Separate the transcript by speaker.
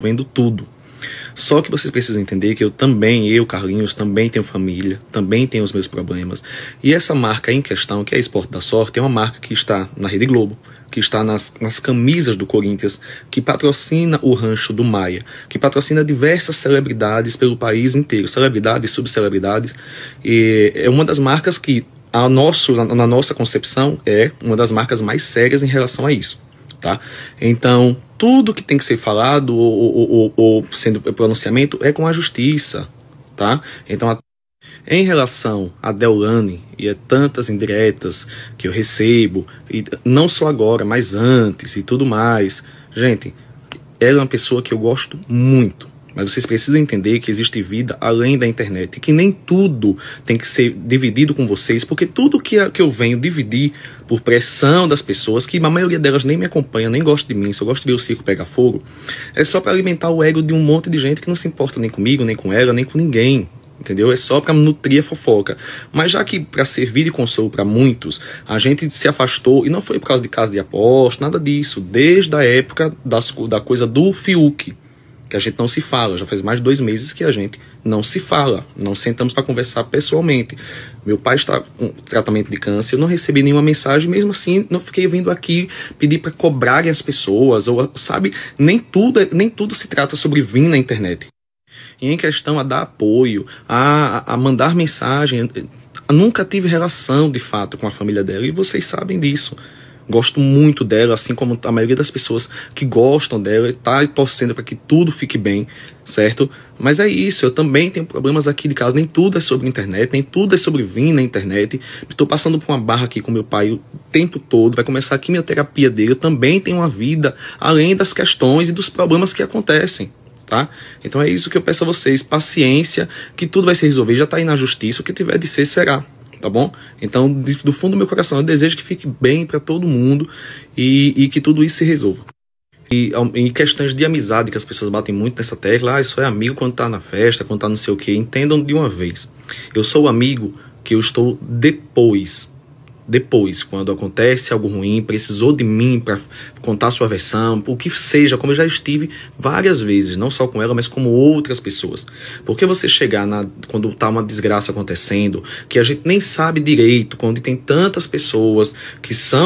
Speaker 1: vendo tudo. Só que vocês precisam entender que eu também, eu, Carlinhos, também tenho família, também tenho os meus problemas. E essa marca em questão, que é Esporte da Sorte, é uma marca que está na Rede Globo, que está nas, nas camisas do Corinthians, que patrocina o Rancho do Maia, que patrocina diversas celebridades pelo país inteiro, celebridades, subcelebridades. E é uma das marcas que, a nosso, na, na nossa concepção, é uma das marcas mais sérias em relação a isso tá? Então, tudo que tem que ser falado ou, ou, ou, ou sendo pronunciamento é com a justiça, tá? Então, a... em relação a Deolane e a tantas indiretas que eu recebo, e não só agora, mas antes e tudo mais, gente, ela é uma pessoa que eu gosto muito mas vocês precisam entender que existe vida além da internet e que nem tudo tem que ser dividido com vocês, porque tudo que eu venho dividir por pressão das pessoas, que a maioria delas nem me acompanha, nem gosta de mim, só gosta de ver o circo pegar fogo, é só para alimentar o ego de um monte de gente que não se importa nem comigo, nem com ela, nem com ninguém entendeu? É só para nutrir a fofoca. Mas já que para servir de consolo para muitos, a gente se afastou e não foi por causa de casa de aposta, nada disso, desde a época das, da coisa do Fiuk que a gente não se fala. Já faz mais de dois meses que a gente não se fala, não sentamos para conversar pessoalmente. Meu pai está com tratamento de câncer, eu não recebi nenhuma mensagem, mesmo assim não fiquei vindo aqui pedir para cobrarem as pessoas, ou sabe, nem tudo, nem tudo se trata sobre vir na internet. E em questão a dar apoio, a, a mandar mensagem, nunca tive relação de fato com a família dela e vocês sabem disso. Gosto muito dela, assim como a maioria das pessoas que gostam dela e tá torcendo para que tudo fique bem, certo? Mas é isso, eu também tenho problemas aqui de casa. Nem tudo é sobre internet, nem tudo é sobre vir na internet. Estou passando por uma barra aqui com meu pai o tempo todo. Vai começar aqui minha terapia dele. Eu também tenho uma vida além das questões e dos problemas que acontecem. Tá? Então é isso que eu peço a vocês, paciência, que tudo vai se resolver, já está aí na justiça, o que tiver de ser será tá bom? Então, do fundo do meu coração, eu desejo que fique bem para todo mundo e, e, que tudo isso se resolva. E em questões de amizade, que as pessoas batem muito nessa tecla, ah, isso é amigo quando tá na festa, quando tá não sei o que, entendam de uma vez. Eu sou o amigo que eu estou depois depois, quando acontece algo ruim, precisou de mim para contar sua versão, o que seja, como eu já estive várias vezes, não só com ela, mas como outras pessoas. Porque você chegar na, quando tá uma desgraça acontecendo, que a gente nem sabe direito, quando tem tantas pessoas que são